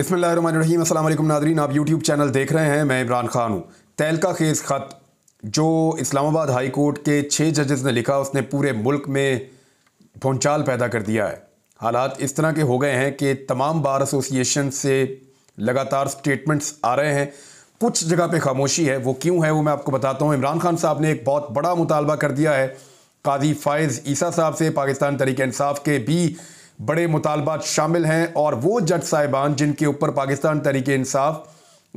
बिसमीम अल्लाम नादरीन आप यूट्यूब चैनल देख रहे हैं मैं इमरान खान हूँ तैलका खेज़ ख़त जो इस्लामाबाद हाई कोर्ट के छः जजेस ने लिखा उसने पूरे मुल्क में भूचाल पैदा कर दिया है हालात इस तरह के हो गए हैं कि तमाम बार एसोसिएशन से लगातार स्टेटमेंट्स आ रहे हैं कुछ जगह पर खामोशी है वो क्यों है वो मैं आपको बताता हूँ इमरान खान साहब ने एक बहुत बड़ा मुतालबा कर दिया है काजी फ़ायज़ ईसा साहब से पाकिस्तान तरीक़ानसाफ़ के भी बड़े मुतालबात शामिल हैं और वो जज साहिबान जिनके ऊपर पाकिस्तान तरीक इंसाफ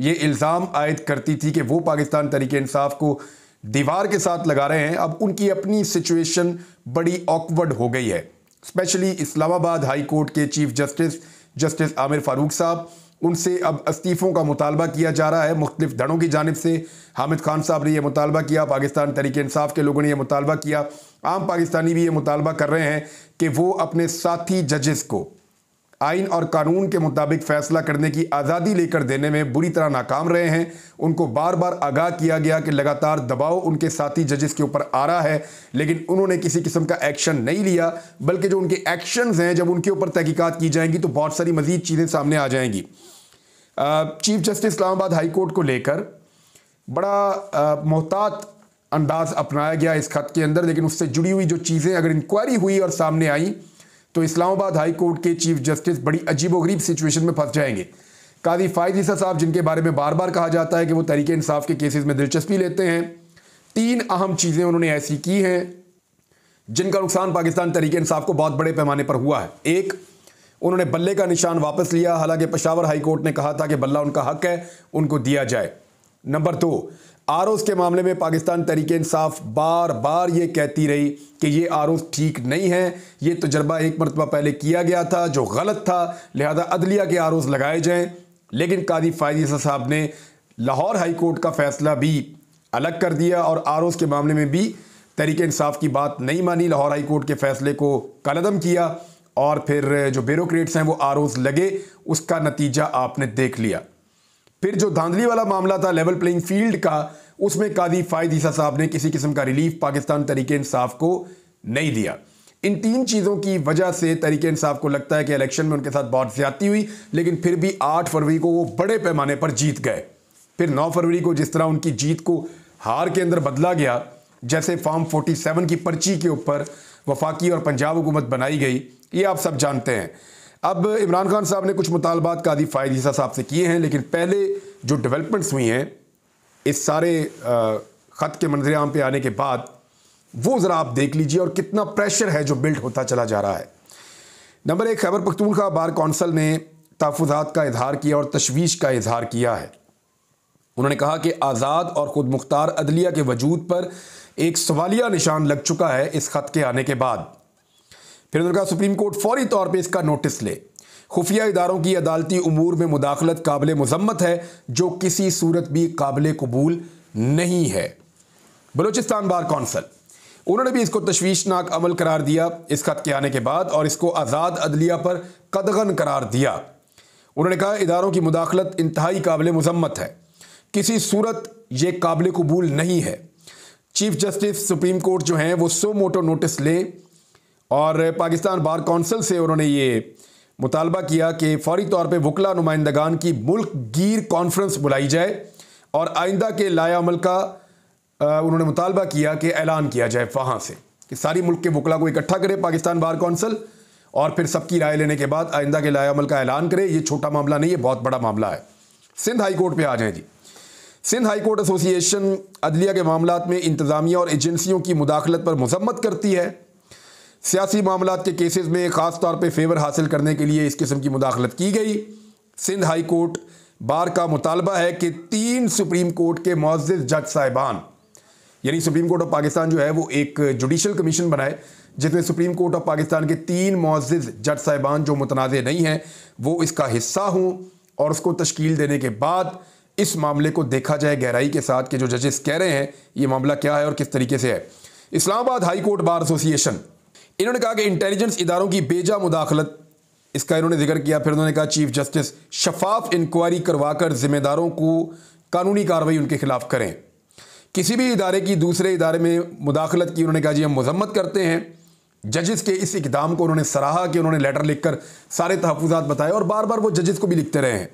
ये इल्ज़ाम आयद करती थी कि वो पाकिस्तान तरीक इंसाफ को दीवार के साथ लगा रहे हैं अब उनकी अपनी सिचुएशन बड़ी ऑकवर्ड हो गई है स्पेशली इस्लामाबाद हाई कोर्ट के chief justice justice Amir Farooq साहब उनसे अब इस्तीफ़ों का मुतालबा किया जा रहा है मुख्तलिफ धड़ों की जानब से हामिद खान साहब ने यह मुतालबा किया पाकिस्तान तरीके इंसाफ के लोगों ने यह मुतालबा किया आम पाकिस्तानी भी ये मुतालबा कर रहे हैं कि वो अपने साथी जजेस को आइन और कानून के मुताबिक फैसला करने की आज़ादी लेकर देने में बुरी तरह नाकाम रहे हैं उनको बार बार आगाह किया गया कि लगातार दबाव उनके साथी जजेस के ऊपर आ रहा है लेकिन उन्होंने किसी किस्म का एक्शन नहीं लिया बल्कि जो उनके एक्शंस हैं जब उनके ऊपर तहकीकत की जाएंगी तो बहुत सारी मजीद चीज़ें सामने आ जाएंगी chief justice Islamabad high court को लेकर बड़ा मोहतात अंदाज अपनाया गया इस खत के अंदर लेकिन उससे जुड़ी हुई जो चीज़ें अगर इंक्वायरी हुई और सामने आई तो इस्लामाबाद हाई कोर्ट के चीफ जस्टिस बड़ी अजीबोगरीब सिचुएशन में फंस जाएंगे काजी फायद ईसा साहब जिनके बारे में बार बार कहा जाता है कि वो तरीके इंसाफ के केसेस में दिलचस्पी लेते हैं तीन अहम चीज़ें उन्होंने ऐसी की हैं जिनका नुकसान पाकिस्तान तरीके इंसाफ को बहुत बड़े पैमाने पर हुआ है एक उन्होंने बल्ले का निशान वापस लिया हालांकि पशावर हाईकोर्ट ने कहा था कि बल्ला उनका हक है उनको दिया जाए नंबर दो आर के मामले में पाकिस्तान तरीके इंसाफ बार बार ये कहती रही कि ये आर ठीक नहीं है ये तजर्बा एक मरतबा पहले किया गया था जो गलत था लिहाजा अदलिया के आर लगाए जाएँ लेकिन कादी फायदी साहब ने लाहौर हाई कोर्ट का फैसला भी अलग कर दिया और आर के मामले में भी तरीके इंसाफ की बात नहीं मानी लाहौर हाई कोर्ट के फैसले को कलदम किया और फिर जो ब्यूरोक्रेट्स हैं वो आरोज लगे उसका नतीजा आपने देख लिया फिर जो धांधली वाला मामला था लेवल प्लेइंग फील्ड का उसमें कादी फायद साहब ने किसी किस्म का रिलीफ पाकिस्तान तरीके इंसाफ को नहीं दिया इन तीन चीज़ों की वजह से तरीके इंसाफ को लगता है कि इलेक्शन में उनके साथ बहुत ज्यादा हुई लेकिन फिर भी आठ फरवरी को वो बड़े पैमाने पर जीत गए फिर नौ फरवरी को जिस तरह उनकी जीत को हार के अंदर बदला गया जैसे फॉर्म 47 की पर्ची के ऊपर वफाकी और पंजाब हुकूमत बनाई गई ये आप सब जानते हैं अब इमरान खान साहब ने कुछ मुतालबात कादी फ़ायद ईसा साहब से किए हैं लेकिन पहले जो डेवलपमेंट्स हुई हैं इस सारे ख़त के मंजर आम पे आने के बाद वो ज़रा आप देख लीजिए और कितना प्रेशर है जो बिल्ड होता चला जा रहा है नंबर एक खैबर पखतूनखा बार कौंसल ने तहफात का इजहार किया और तशवीश का इजहार किया है उन्होंने कहा कि आज़ाद और ख़ुद मुख्तार अदलिया के वजूद पर एक सवालिया निशान लग चुका है इस ख़त के आने के बाद फिर उनका सुप्रीम कोर्ट फौरी तौर पर इसका नोटिस ले खुफिया इदारों की अदालती अमूर में मुदाखलत काबिल मजम्मत है जो किसी सूरत भी काबिल कबूल नहीं है बलोचिस्तान बार कौंसल उन्होंने भी इसको तशवीशनाक अमल करार दिया इस खत के आने के बाद और इसको आज़ाद अदलिया पर कदगन करार दिया उन्होंने कहा इदारों की मुदाखलत इंतहाई काबिल मजम्मत है किसी सूरत ये काबिल कबूल नहीं है चीफ जस्टिस सुप्रीम कोर्ट जो हैं वो सो मोटो नोटिस ले और पाकिस्तान बार कौंसिल से उन्होंने ये मुतालबा किया कि फौरी तौर पर वकला नुमाइंदगान की मुल्क गिर कॉन्फ्रेंस बुलाई जाए और आइंदा के लायामल का उन्होंने मुतालबा किया कि ऐलान किया जाए वहाँ से कि सारी मुल्क के वकला को इकट्ठा करे पाकिस्तान बार कौंसल और फिर सबकी राय लेने के बाद आइंदा के लायामल का ऐलान करे ये छोटा मामला नहीं है बहुत बड़ा मामला है सिंध हाई कोर्ट पर आ जाए जी सिंध हाई कोर्ट एसोसिएशन अदलिया के मामला में इंतज़ामिया और एजेंसियों की मुदाखलत पर मजम्मत करती है सियासी मामला के केसेस में ख़ास तौर पर फेवर हासिल करने के लिए इस किस्म की मुदाखलत की गई सिंध हाई कोर्ट बार का मुतालबा है कि तीन सुप्रीम कोर्ट के मोज़ जज साहिबान यानी सुप्रीम कोर्ट ऑफ पाकिस्तान जो है वो एक जुडिशल कमीशन बनाए जिसमें सुप्रीम कोर्ट ऑफ पाकिस्तान के तीन मोज़ जज साहिबान जो मुतनाज़ नहीं हैं वो इसका हिस्सा हों और उसको तश्कील देने के बाद इस मामले को देखा जाए गहराई के साथ कि जो जजेस कह रहे हैं ये मामला क्या है और किस तरीके से है Islamabad high court bar association इन्होंने कहा कि इंटेलिजेंस इदारों की बेजा मुदाखलत इसका इन्होंने जिक्र किया फिर उन्होंने कहा चीफ जस्टिस शफाफ इंक्वायरी करवाकर जिम्मेदारों को कानूनी कार्रवाई उनके खिलाफ करें किसी भी इदारे की दूसरे इदारे में मुदाखलत की उन्होंने कहा जी हम मजम्मत करते हैं जजेस के इस इकदाम को उन्होंने सराहा कि उन्होंने लेटर लिखकर सारे तहफात बताए और बार बार वो जजेस को भी लिखते रहे हैं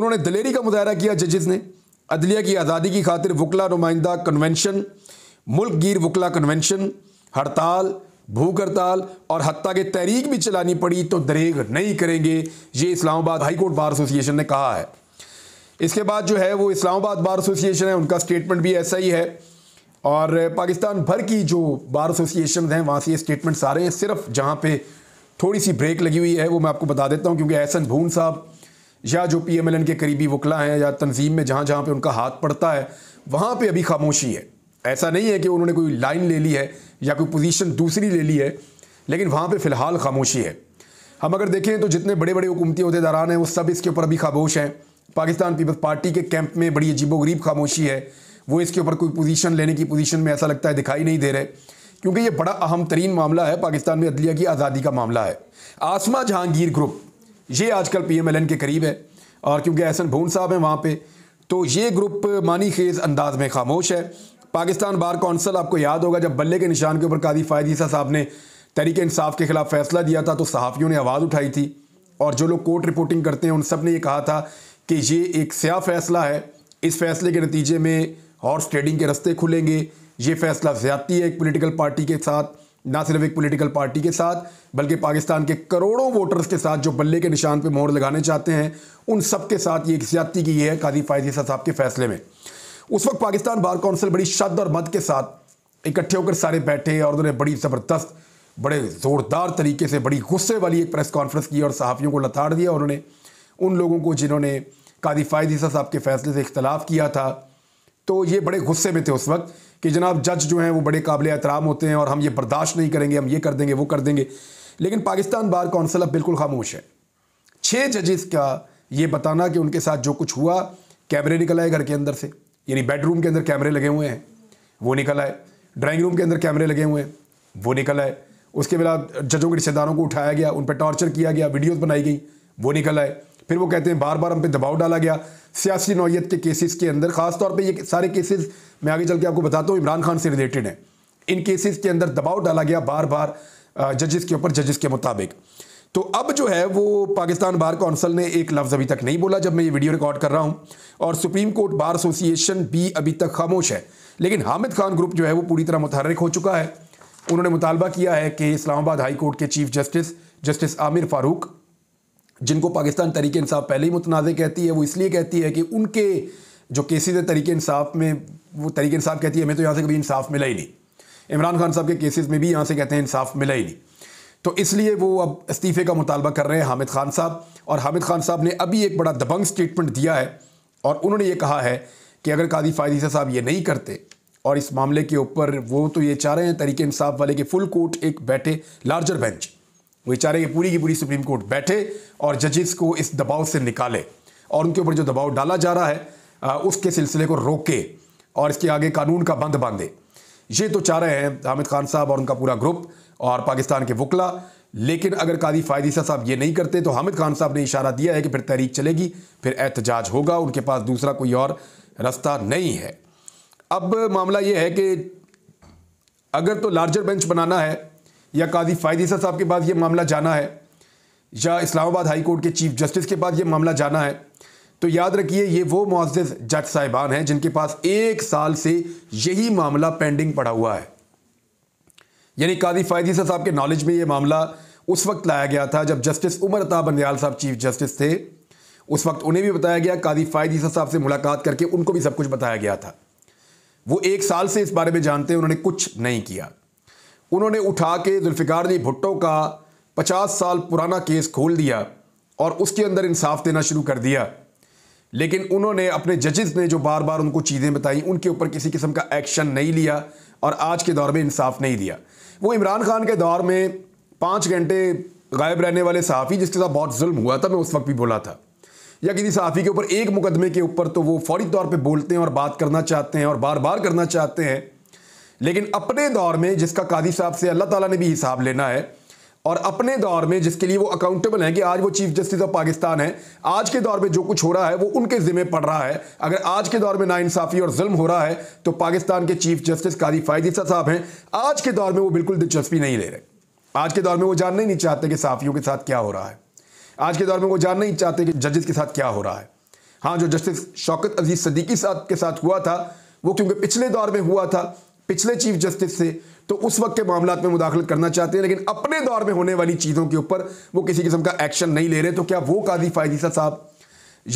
उन्होंने दलेरी का मुजाहरा किया जजेस ने अदलिया की आज़ादी की खातिर वकला नुमाइंदा कन्वेंशन मुल्क गिर वकला कन्वेंशन हड़ताल भूख हड़ताल और हत्या के तहरीक भी चलानी पड़ी तो दरेग नहीं करेंगे ये इस्लामाबाद हाईकोर्ट बार एसोसिएशन ने कहा है इसके बाद जो है वो इस्लामाबाद बार एसोसिएशन है उनका स्टेटमेंट भी ऐसा ही है और पाकिस्तान भर की जो बार एसोसिएशन हैं वहाँ से ये स्टेटमेंट्स आ रहे हैं सिर्फ जहाँ पे थोड़ी सी ब्रेक लगी हुई है वो मैं आपको बता देता हूँ क्योंकि एहसन भून साहब या जो पी एम एल एन के करीबी वकला हैं या तंजीम में जहाँ जहाँ पर उनका हाथ पड़ता है वहाँ पर अभी खामोशी है ऐसा नहीं है कि उन्होंने कोई लाइन ले ली है या कोई पोजीशन दूसरी ले ली है लेकिन वहाँ पे फ़िलहाल खामोशी है हम अगर देखें तो जितने बड़े बड़े हुकूमती अहदेदारान हैं वो सब इसके ऊपर अभी खामोश हैं पाकिस्तान पीपल्स पार्टी के कैंप में बड़ी अजीबोगरीब खामोशी है वो इसके ऊपर कोई पोजीशन लेने की पोजीशन में ऐसा लगता है दिखाई नहीं दे रहे क्योंकि ये बड़ा अहम तरीन मामला है पाकिस्तान में अदलिया की आज़ादी का मामला है आसमा जहांगीर ग्रुप ये आजकल एन के करीब है और क्योंकि एहसन भून साहब हैं वहाँ पर तो ये ग्रुप मानी खेज अंदाज में खामोश है पाकिस्तान बार कौंसल आपको याद होगा जब बल्ले के निशान के ऊपर कादी फ़ायद ईसा साहब ने तरीके इंसाफ के खिलाफ फैसला दिया था तो सहाफ़ियों ने आवाज़ उठाई थी और जो लोग कोर्ट रिपोर्टिंग करते हैं उन सब ने ये कहा था कि ये एक स्या फैसला है इस फैसले के नतीजे में हॉर्स ट्रेडिंग के रस्ते खुलेंगे ये फैसला ज़्यादती है एक पोलिटिकल पार्टी के साथ ना सिर्फ एक पोलिटिकल पार्टी के साथ बल्कि पाकिस्तान के करोड़ों वोटर्स के साथ जो बल्ले के निशान पर मोहर लगाने चाहते हैं उन सब के साथ ये एक ज्यादती की है काजी फायदी साहब के फैसले में उस वक्त पाकिस्तान बार काउंसिल बड़ी शद और मद के साथ इकट्ठे होकर सारे बैठे और उन्होंने बड़ी ज़बरदस्त बड़े ज़ोरदार तरीके से बड़ी गुस्से वाली एक प्रेस कॉन्फ्रेंस की और सहाफ़ियों को लताड़ दिया उन्होंने उन लोगों को जिन्होंने कादी फायद साहब के फैसले से इख्तलाफ किया था तो ये बड़े गुस्से में थे उस वक्त कि जनाब जज जो हैं वो बड़े काबिल एहतराम होते हैं और हम ये बर्दाश्त नहीं करेंगे हम ये कर देंगे वो कर देंगे लेकिन पाकिस्तान बार काउंसिल अब बिल्कुल खामोश है छः जजेस का ये बताना कि उनके साथ जो कुछ हुआ कैमरे निकल आए घर के अंदर से यानी बेडरूम के अंदर कैमरे लगे हुए हैं वो निकल आए ड्राइंग रूम के अंदर कैमरे लगे हुए हैं वो निकल आए उसके बाद जजों के रिश्तेदारों को उठाया गया उन पर टॉर्चर किया गया वीडियोज़ बनाई गई वो निकल आए फिर वो कहते हैं बार बार हम पे दबाव डाला गया सियासी नौीयत के केसेस के अंदर ख़ासतौर पर ये सारे केसेस मैं आगे चल के आपको बताता हूँ इमरान खान से रिलेटेड हैं इन केसेस के अंदर दबाव डाला गया बार बार जजेस के ऊपर जजेस के मुताबिक तो अब जो है वो पाकिस्तान बार काउंसिल ने एक लफ्ज़ अभी तक नहीं बोला जब मैं ये वीडियो रिकॉर्ड कर रहा हूँ और सुप्रीम कोर्ट बार एसोसिएशन भी अभी तक खामोश है लेकिन हामिद खान ग्रुप जो है वो पूरी तरह मुतहरक हो चुका है उन्होंने मुतालबा किया है कि इस्लामाबाद हाई कोर्ट के chief justice justice Amir Farooq जिनको पाकिस्तान तरीके इंसाफ पहले ही मुतनाज़ कहती है वो इसलिए कहती है कि उनके जो केसेज है तरीके इंसाफ में वो तरीके इंसाफ कहती है हमें तो यहाँ से कभी इंसाफ मिला ही नहीं इमरान खान साहब के केसेज़ में भी यहाँ से कहते हैं इंसाफ मिला ही नहीं तो इसलिए वो अब इस्तीफ़े का मुतालबा कर रहे हैं हामिद खान साहब और हामिद खान साहब ने अभी एक बड़ा दबंग स्टेटमेंट दिया है और उन्होंने ये कहा है कि अगर कादी फायदीसा साहब ये नहीं करते और इस मामले के ऊपर वो तो ये चाह रहे हैं तरीके इंसाफ वाले के फुल कोर्ट एक बैठे लार्जर बेंच वो ये चाह रहे हैं कि पूरी की पूरी सुप्रीम कोर्ट बैठे और जजेस को इस दबाव से निकाले और उनके ऊपर जो दबाव डाला जा रहा है उसके सिलसिले को रोके और इसके आगे कानून का बंद बांधे ये तो चाह रहे हैं हामिद खान साहब और उनका पूरा ग्रुप और पाकिस्तान के वकला लेकिन अगर कादी फ़ायदीसा साहब ये नहीं करते तो हामिद खान साहब ने इशारा दिया है कि फिर तहरीक चलेगी फिर एहतजाज होगा उनके पास दूसरा कोई और रास्ता नहीं है अब मामला ये है कि अगर तो लार्जर बेंच बनाना है या कादी फ़ायदीसा साहब के पास ये मामला जाना है या इस्लामाबाद हाई कोर्ट के चीफ जस्टिस के पास ये मामला जाना है तो याद रखिए ये वो मुआज़ जज साहिबान हैं जिनके पास एक साल से यही मामला पेंडिंग पड़ा हुआ है यानी काजी फ़ायदी साहब के नॉलेज में ये मामला उस वक्त लाया गया था जब जस्टिस उमर अताब बनियाल साहब चीफ जस्टिस थे उस वक्त उन्हें भी बताया गया काजी फ़ायदी साहब से मुलाकात करके उनको भी सब कुछ बताया गया था वो एक साल से इस बारे में जानते हैं उन्होंने कुछ नहीं किया उन्होंने उठा के जुल्फ़िकार अली भुट्टो का पचास साल पुराना केस खोल दिया और उसके अंदर इंसाफ देना शुरू कर दिया लेकिन उन्होंने अपने जजेस ने जो बार बार उनको चीज़ें बताई उनके ऊपर किसी किस्म का एक्शन नहीं लिया और आज के दौर में इंसाफ नहीं दिया वो इमरान खान के दौर में पाँच घंटे गायब रहने वाले सहाफ़ी जिसके साथ बहुत जुल्म हुआ था मैं उस वक्त भी बोला था या किसी सहाफ़ी के ऊपर एक मुकदमे के ऊपर तो वो फौरी तौर पर बोलते हैं और बात करना चाहते हैं और बार बार करना चाहते हैं लेकिन अपने दौर में जिसका कादी साहब से अल्लाह ताला ने भी हिसाब लेना है और अपने दौर में जिसके लिए वो अकाउंटेबल हैं कि आज वो चीफ जस्टिस ऑफ पाकिस्तान है आज के दौर में जो कुछ हो रहा है वो उनके जिम्मे पड़ रहा है अगर आज के दौर में नाइंसाफ़ी और जुल्म हो रहा है तो पाकिस्तान के चीफ जस्टिस काजी फायदिसा साहब हैं आज के दौर में वो बिल्कुल दिलचस्पी नहीं ले रहे आज के दौर में वो जानना ही नहीं चाहते कि साफियों के साथ क्या हो रहा है आज के दौर में वो जानना ही चाहते कि जजेस के साथ क्या हो रहा है हाँ जो जस्टिस शौकत अजीज सदीकी साहब के साथ हुआ था वो क्योंकि पिछले दौर में हुआ था पिछले चीफ जस्टिस से तो उस वक्त के मामला में मुदाखलत करना चाहते हैं लेकिन अपने दौर में होने वाली चीज़ों के ऊपर वो किसी किस्म का एक्शन नहीं ले रहे तो क्या वो काजी फायदीसा साहब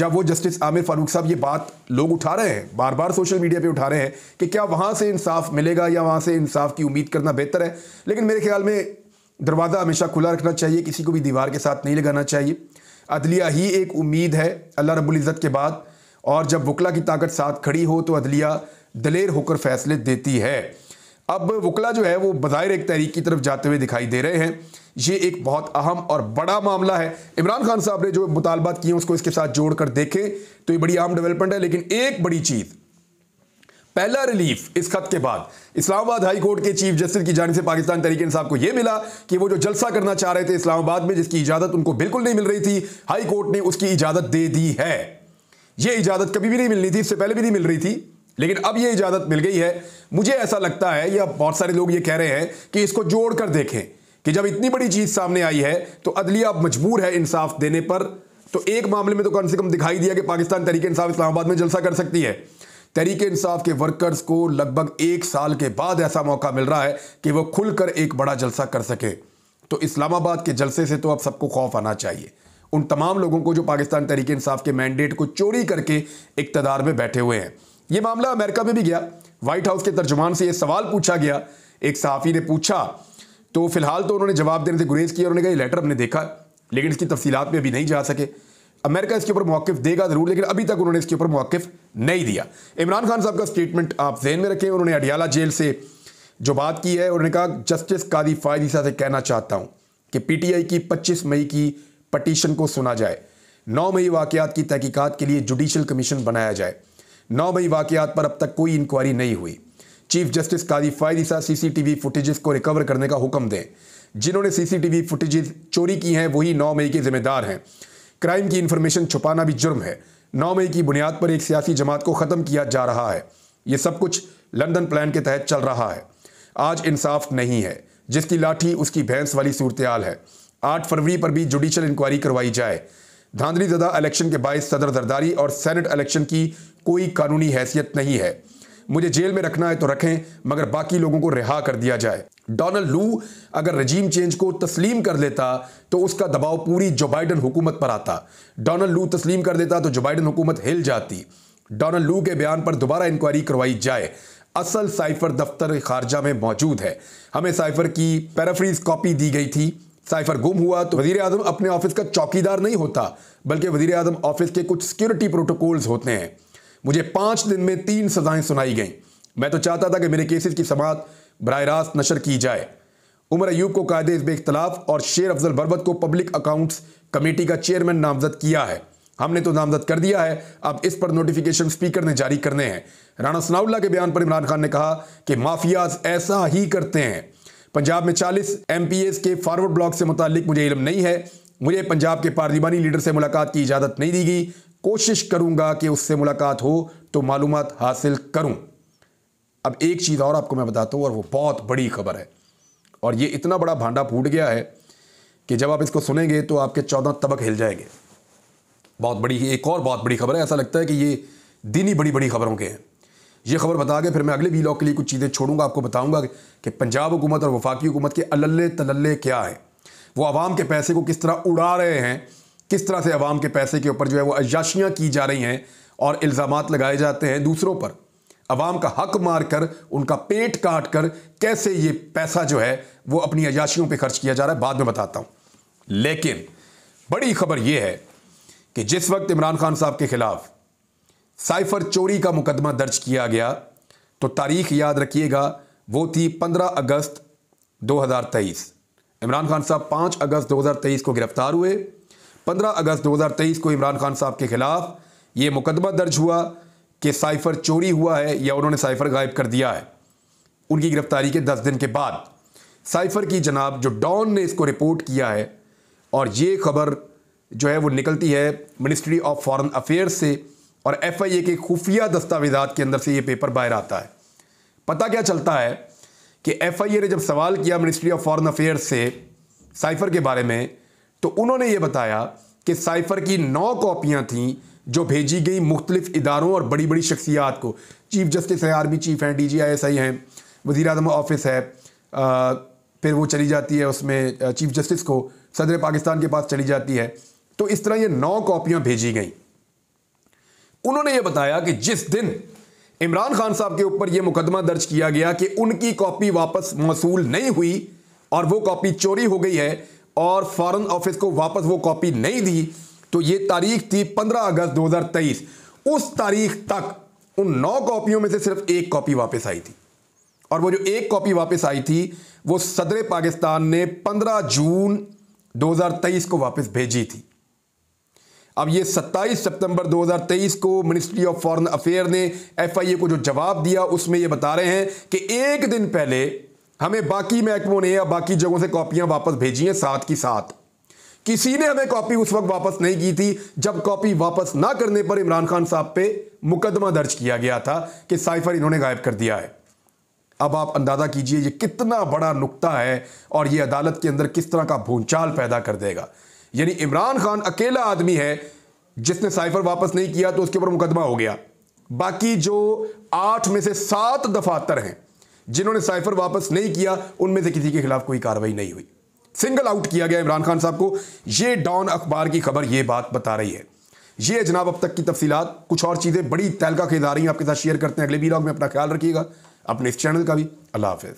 या वो जस्टिस आमिर फारूक साहब ये बात लोग उठा रहे हैं बार बार सोशल मीडिया पे उठा रहे हैं कि क्या वहाँ से इंसाफ मिलेगा या वहाँ से इंसाफ की उम्मीद करना बेहतर है लेकिन मेरे ख्याल में दरवाज़ा हमेशा खुला रखना चाहिए किसी को भी दीवार के साथ नहीं लगाना चाहिए अदलिया ही एक उम्मीद है अल्लाह रबुल्ज़त के बाद और जब वकला की ताकत साथ खड़ी हो तो अदलिया दलेर होकर फैसले देती है अब वकला जो है वो बज़ाहिर एक तहरीक की तरफ जाते हुए दिखाई दे रहे हैं ये एक बहुत अहम और बड़ा मामला है इमरान खान साहब ने जो मुतालबात किए उसको इसके साथ जोड़कर देखें तो ये बड़ी अहम डेवलपमेंट है लेकिन एक बड़ी चीज़ पहला रिलीफ इस खत के बाद इस्लामाबाद हाई कोर्ट के चीफ जस्टिस की जाने से पाकिस्तान तरीके इंसाफ को यह मिला कि वो जो जलसा करना चाह रहे थे इस्लामाबाद में जिसकी इजाज़त उनको बिल्कुल नहीं मिल रही थी हाई कोर्ट ने उसकी इजाज़त दे दी है यह इजाज़त कभी भी नहीं मिलनी थी इससे पहले भी नहीं मिल रही थी लेकिन अब ये इजाजत मिल गई है मुझे ऐसा लगता है या बहुत सारे लोग ये कह रहे हैं कि इसको जोड़ कर देखें कि जब इतनी बड़ी चीज सामने आई है तो अदलिया अब मजबूर है इंसाफ देने पर तो एक मामले में तो कम से कम दिखाई दिया कि पाकिस्तान तरीके इंसाफ इस्लामाबाद में जलसा कर सकती है तरीके इंसाफ के वर्कर्स को लगभग एक साल के बाद ऐसा मौका मिल रहा है कि वह खुलकर एक बड़ा जलसा कर सके तो इस्लामाबाद के जलसे से तो अब सबको खौफ आना चाहिए उन तमाम लोगों को जो पाकिस्तान तरीके इंसाफ के मैंडेट को चोरी करके इकतदार में बैठे हुए हैं ये मामला अमेरिका में भी गया व्हाइट हाउस के तर्जुमान से यह सवाल पूछा गया एक सहाफ़ी ने पूछा तो फिलहाल तो उन्होंने जवाब देने से गुरेज किया उन्होंने कहा यह लेटर हमने देखा लेकिन इसकी तफसीत में अभी नहीं जा सके अमेरिका इसके ऊपर मौक़ देगा ज़रूर लेकिन अभी तक उन्होंने इसके ऊपर मौकफ नहीं दिया इमरान खान साहब का स्टेटमेंट आप जहन में रखें उन्होंने अडियाला जेल से जो बात की है उन्होंने कहा जस्टिस कादी फायदीसा से कहना चाहता हूँ कि पीटीआई की 25 मई की पटिशन को सुना जाए 9 मई वाक़ात की तहकीकात के लिए जुडिशल कमीशन बनाया जाए नौ मई वाकियात पर अब तक कोई इंक्वायरी नहीं हुई चीफ जस्टिस काजी फायदिसा सीसीटीवी फुटेजेस को रिकवर करने का हुक्म दें जिन्होंने सीसीटीवी फुटेजेस चोरी की हैं वही नौ मई के जिम्मेदार हैं क्राइम की इंफॉर्मेशन छुपाना भी जुर्म है नौ मई की बुनियाद पर एक सियासी जमात को ख़त्म किया जा रहा है ये सब कुछ लंदन प्लान के तहत चल रहा है आज इंसाफ नहीं है जिसकी लाठी उसकी भैंस वाली सूरत है आठ फरवरी पर भी जुडिशल इंक्वायरी करवाई जाए धांधली जदा इलेक्शन के बायस सदर जरदारी और सैनट इलेक्शन की कोई कानूनी हैसियत नहीं है मुझे जेल में रखना है तो रखें मगर बाकी लोगों को रिहा कर दिया जाए डोनाल्ड लू अगर रजीम चेंज को तस्लीम कर लेता तो उसका दबाव पूरी जो बाइडन हुकूमत पर आता डोनाल्ड लू तस्लीम कर देता तो जो बाइडन हुकूमत हिल जाती डोनाल्ड लू के बयान पर दोबारा इंक्वायरी करवाई जाए असल साइफर दफ्तर खारजा में मौजूद है हमें साइफर की पैराफ्रीज कॉपी दी गई थी साइफर गुम हुआ तो वजीर आजम अपने ऑफिस का चौकीदार नहीं होता बल्कि वजीर आजम ऑफिस के कुछ सिक्योरिटी प्रोटोकॉल्स होते हैं मुझे पाँच दिन में तीन सजाएं सुनाई गईं मैं तो चाहता था कि मेरे केसेस की समात बर रास्त नशर की जाए उमर अयूब को कायदे इस बेख्तलाफ और शेर अफजल बरबत को पब्लिक अकाउंट्स कमेटी का चेयरमैन नामजद किया है हमने तो नामजद कर दिया है अब इस पर नोटिफिकेशन स्पीकर ने जारी करने हैं राणा सनाउल्ला के बयान पर इमरान खान ने कहा कि माफियाज ऐसा ही करते हैं पंजाब में 40 एस के फॉरवर्ड ब्लॉक से मुतल मुझे इलम नहीं है मुझे पंजाब के पार्लिमानी लीडर से मुलाकात की इजाज़त नहीं दी गई कोशिश करूंगा कि उससे मुलाकात हो तो मालूम हासिल करूं अब एक चीज़ और आपको मैं बताता हूं और वो बहुत बड़ी खबर है और ये इतना बड़ा भांडा फूट गया है कि जब आप इसको सुनेंगे तो आपके चौदह तबक हिल जाएंगे बहुत बड़ी एक और बहुत बड़ी खबर है ऐसा लगता है कि ये दिन ही बड़ी बड़ी खबरों के हैं ये खबर बता के फिर मैं अगले वीलॉग के लिए कुछ चीज़ें छोड़ूंगा आपको बताऊंगा कि पंजाब हुकूमत और वफाकी हुकूमत के अल्ले तल्ले क्या है वो आवाम के पैसे को किस तरह उड़ा रहे हैं किस तरह से आवाम के पैसे के ऊपर जो है वो अयाशियाँ की जा रही हैं और इल्ज़ाम लगाए जाते हैं दूसरों पर आवाम का हक मार कर उनका पेट काट कर कैसे ये पैसा जो है वो अपनी अयाशियों पर खर्च किया जा रहा है बाद में बताता हूँ लेकिन बड़ी खबर यह है कि जिस वक्त इमरान खान साहब के ख़िलाफ़ साइफर चोरी का मुकदमा दर्ज किया गया तो तारीख याद रखिएगा वो थी 15 अगस्त 2023 इमरान खान साहब 5 अगस्त 2023 को गिरफ्तार हुए 15 अगस्त 2023 को इमरान खान साहब के खिलाफ ये मुकदमा दर्ज हुआ कि साइफर चोरी हुआ है या उन्होंने साइफर गायब कर दिया है उनकी गिरफ्तारी के 10 दिन के बाद साइफर की जनाब जो डॉन ने इसको रिपोर्ट किया है और ये खबर जो है वो निकलती है मिनिस्ट्री ऑफ फॉरेन अफेयर्स से और एफ आई ए के खुफिया दस्तावेजात के अंदर से ये पेपर बाहर आता है पता क्या चलता है कि एफ आई ए ने जब सवाल किया मिनिस्ट्री ऑफ फॉरन अफेयर्स से साइफर के बारे में तो उन्होंने ये बताया कि साइफर की नौ कॉपियाँ थीं जो भेजी गई मुख्तलिफ इदारों और बड़ी बड़ी शख्सियात को चीफ जस्टिस हैं आर्मी चीफ हैं D G I S I हैं वज़ी अजम ऑफिस है आ, फिर वो चली जाती है उसमें चीफ जस्टिस को सदर पाकिस्तान के पास चली जाती है तो इस तरह ये नौ कॉपियाँ भेजी गईं उन्होंने ये बताया कि जिस दिन इमरान खान साहब के ऊपर यह मुकदमा दर्ज किया गया कि उनकी कॉपी वापस मौसू नहीं हुई और वो कॉपी चोरी हो गई है और फॉरेन ऑफिस को वापस वो कॉपी नहीं दी तो ये तारीख थी 15 अगस्त 2023 उस तारीख तक उन नौ कॉपियों में से सिर्फ एक कॉपी वापस आई थी और वो जो एक कॉपी वापस आई थी वो सदर पाकिस्तान ने 15 जून 2023 को वापस भेजी थी अब ये 27 सितंबर 2023 को मिनिस्ट्री ऑफ फॉरेन अफेयर ने एफआईए को जो जवाब दिया उसमें ये बता रहे हैं कि एक दिन पहले हमें बाकी महकमों ने या बाकी जगहों से कॉपियां वापस भेजी हैं साथ की साथ किसी ने हमें कॉपी उस वक्त वापस नहीं की थी जब कॉपी वापस ना करने पर इमरान खान साहब पे मुकदमा दर्ज किया गया था कि साइफर इन्होंने गायब कर दिया है अब आप अंदाजा कीजिए ये कितना बड़ा नुकता है और ये अदालत के अंदर किस तरह का भूचाल पैदा कर देगा यानी इमरान खान अकेला आदमी है जिसने साइफर वापस नहीं किया तो उसके ऊपर मुकदमा हो गया बाकी जो आठ में से सात दफातर हैं जिन्होंने साइफर वापस नहीं किया उनमें से किसी के खिलाफ कोई कार्रवाई नहीं हुई सिंगल आउट किया गया इमरान खान साहब को यह डॉन अखबार की खबर यह बात बता रही है यह जनाब अब तक की तफसीत कुछ और चीज़ें बड़ी तहलका खेज आ रही हैं आपके साथ शेयर करते हैं अगले भी ब्लॉग में अपना ख्याल रखिएगा अपने इस चैनल का भी अल्लाह हाफिज़